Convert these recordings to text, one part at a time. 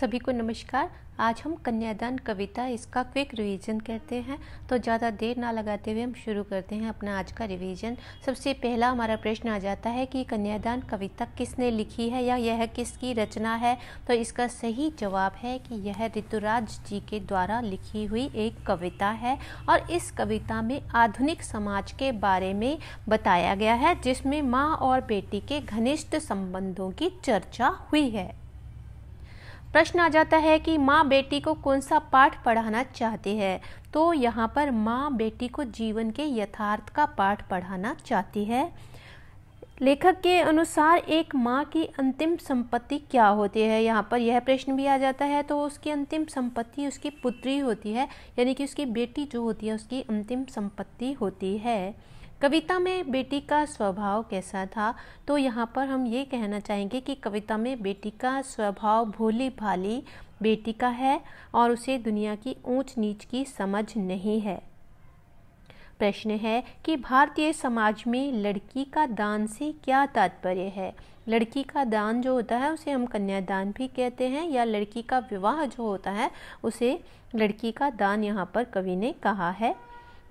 सभी को नमस्कार आज हम कन्यादान कविता इसका क्विक रिवीजन करते हैं तो ज़्यादा देर ना लगाते हुए हम शुरू करते हैं अपना आज का रिवीजन सबसे पहला हमारा प्रश्न आ जाता है कि कन्यादान कविता किसने लिखी है या यह किसकी रचना है तो इसका सही जवाब है कि यह ऋतुराज जी के द्वारा लिखी हुई एक कविता है और इस कविता में आधुनिक समाज के बारे में बताया गया है जिसमें माँ और बेटी के घनिष्ठ संबंधों की चर्चा हुई है प्रश्न आ जाता है कि माँ बेटी को कौन सा पाठ पढ़ाना चाहती है तो यहाँ पर माँ बेटी को जीवन के यथार्थ का पाठ पढ़ाना चाहती है लेखक के अनुसार एक माँ की अंतिम संपत्ति क्या होती है यहाँ पर यह प्रश्न भी आ जाता है तो उसकी अंतिम संपत्ति उसकी पुत्री होती है यानी कि उसकी बेटी जो होती है उसकी अंतिम संपत्ति होती है कविता में बेटी का स्वभाव कैसा था तो यहाँ पर हम ये कहना चाहेंगे कि कविता में बेटी का स्वभाव भोली भाली बेटी का है और उसे दुनिया की ऊंच नीच की समझ नहीं है प्रश्न है कि भारतीय समाज में लड़की का दान से क्या तात्पर्य है लड़की का दान जो होता है उसे हम कन्यादान भी कहते हैं या लड़की का विवाह जो होता है उसे लड़की का दान यहाँ पर कवि ने कहा है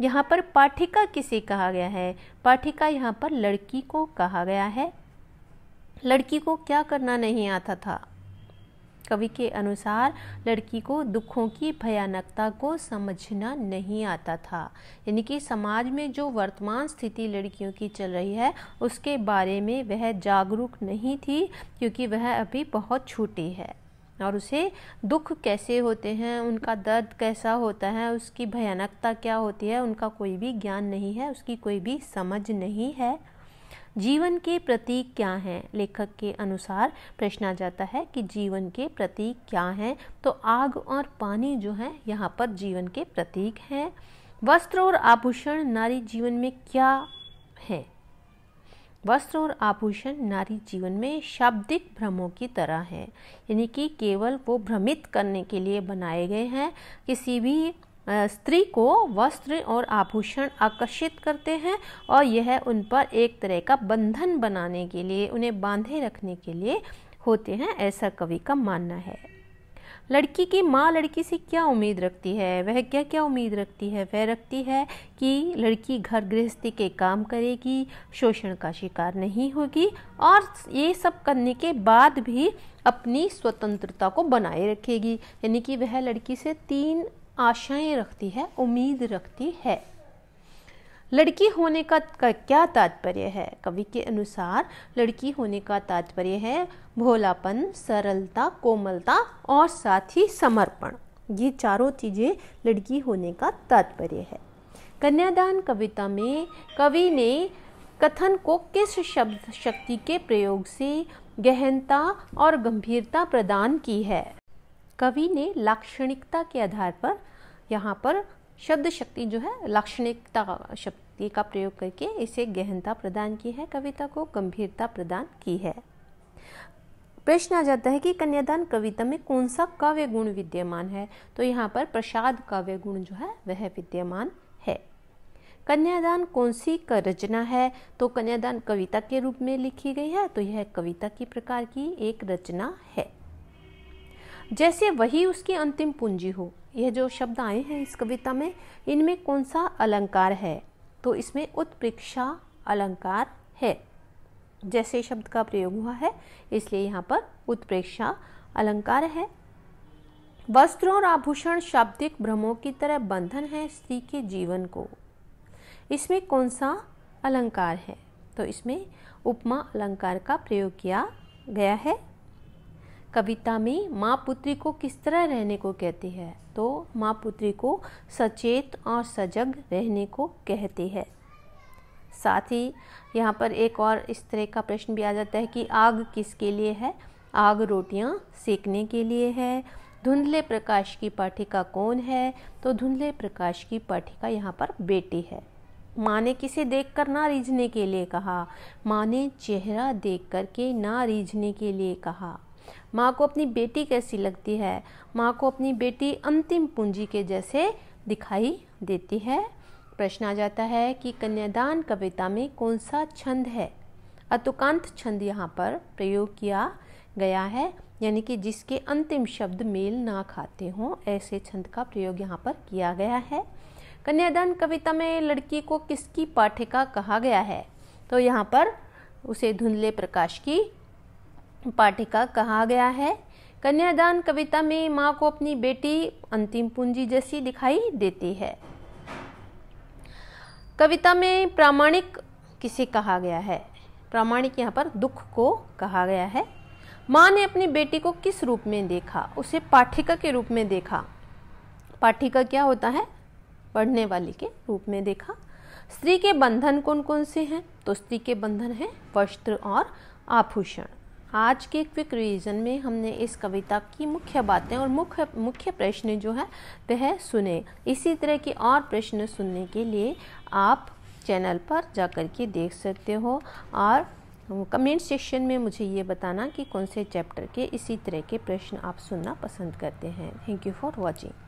यहाँ पर पाठिका किसे कहा गया है पाठिका यहाँ पर लड़की को कहा गया है लड़की को क्या करना नहीं आता था कवि के अनुसार लड़की को दुखों की भयानकता को समझना नहीं आता था यानी कि समाज में जो वर्तमान स्थिति लड़कियों की चल रही है उसके बारे में वह जागरूक नहीं थी क्योंकि वह अभी बहुत छोटी है और उसे दुख कैसे होते हैं उनका दर्द कैसा होता है उसकी भयानकता क्या होती है उनका कोई भी ज्ञान नहीं है उसकी कोई भी समझ नहीं है जीवन के प्रतीक क्या हैं लेखक के अनुसार प्रश्न आ जाता है कि जीवन के प्रतीक क्या हैं तो आग और पानी जो है यहाँ पर जीवन के प्रतीक हैं वस्त्र और आभूषण नारी जीवन में क्या हैं वस्त्र और आभूषण नारी जीवन में शाब्दिक भ्रमों की तरह है यानी कि केवल वो भ्रमित करने के लिए बनाए गए हैं किसी भी स्त्री को वस्त्र और आभूषण आकर्षित करते हैं और यह उन पर एक तरह का बंधन बनाने के लिए उन्हें बांधे रखने के लिए होते हैं ऐसा कवि का मानना है लड़की की माँ लड़की से क्या उम्मीद रखती है वह क्या क्या उम्मीद रखती है वह रखती है कि लड़की घर गृहस्थी के काम करेगी शोषण का शिकार नहीं होगी और ये सब करने के बाद भी अपनी स्वतंत्रता को बनाए रखेगी यानी कि वह लड़की से तीन आशाएं रखती है उम्मीद रखती है लड़की होने का क्या तात्पर्य है कवि के अनुसार लड़की होने का तात्पर्य है भोलापन सरलता कोमलता और साथ ही समर्पण ये चारों चीज़ें लड़की होने का तात्पर्य है कन्यादान कविता में कवि ने कथन को किस शब्द शक्ति के प्रयोग से गहनता और गंभीरता प्रदान की है कवि ने लाक्षणिकता के आधार पर यहाँ पर शब्द शक्ति जो है लाक्षणिकता शब्द युक्ति का प्रयोग करके इसे गहनता प्रदान की है कविता को गंभीरता प्रदान की है प्रश्न आ जाता है कि कन्यादान कविता में कौन सा काव्य गुण विद्यमान है तो यहाँ पर प्रसाद काव्य गुण जो है वह विद्यमान है कन्यादान कौन सी रचना है तो कन्यादान कविता के रूप में लिखी गई है तो यह कविता की प्रकार की एक रचना है जैसे वही उसकी अंतिम पूंजी हो यह जो शब्द आए हैं इस कविता में इनमें कौन सा अलंकार है तो इसमें उत्प्रेक्षा अलंकार है जैसे शब्द का प्रयोग हुआ है इसलिए यहाँ पर उत्प्रेक्षा अलंकार है वस्त्र और आभूषण शाब्दिक भ्रमों की तरह बंधन है स्त्री के जीवन को इसमें कौन सा अलंकार है तो इसमें उपमा अलंकार का प्रयोग किया गया है कविता में माँ पुत्री को किस तरह रहने को कहती है तो माँ पुत्री को सचेत और सजग रहने को कहती है साथ ही यहाँ पर एक और इस तरह का प्रश्न भी आ जाता है कि आग किसके लिए है आग रोटियाँ सेकने के लिए है धुंधले प्रकाश की पाठिका कौन है तो धुंधले प्रकाश की पाठिका यहाँ पर बेटी है माँ ने किसे देख कर ना रीझने के लिए कहा माँ ने चेहरा देख कर के ना रीझने के लिए कहा माँ को अपनी बेटी कैसी लगती है माँ को अपनी बेटी अंतिम पूंजी के जैसे दिखाई देती है प्रश्न आ जाता है कि कन्यादान कविता में कौन सा छंद है अतुकांत छंद यहाँ पर प्रयोग किया गया है यानी कि जिसके अंतिम शब्द मेल ना खाते हों ऐसे छंद का प्रयोग यहाँ पर किया गया है कन्यादान कविता में लड़की को किसकी पाठिका कहा गया है तो यहाँ पर उसे धुंधले प्रकाश की पाठिका कहा गया है कन्यादान कविता में माँ को अपनी बेटी अंतिम पूंजी जैसी दिखाई देती है कविता में प्रामाणिक किसे कहा गया है प्रामाणिक यहाँ पर दुख को कहा गया है माँ ने अपनी बेटी को किस रूप में देखा उसे पाठिका के रूप में देखा पाठिका क्या होता है पढ़ने वाली के रूप में देखा स्त्री के बंधन कौन कौन से हैं तो स्त्री के बंधन हैं वस्त्र और आभूषण आज के क्विक रिवीजन में हमने इस कविता की मुख्य बातें और मुख्य मुख्य प्रश्न जो है वह सुने इसी तरह के और प्रश्न सुनने के लिए आप चैनल पर जाकर के देख सकते हो और कमेंट सेक्शन में मुझे ये बताना कि कौन से चैप्टर के इसी तरह के प्रश्न आप सुनना पसंद करते हैं थैंक यू फॉर वॉचिंग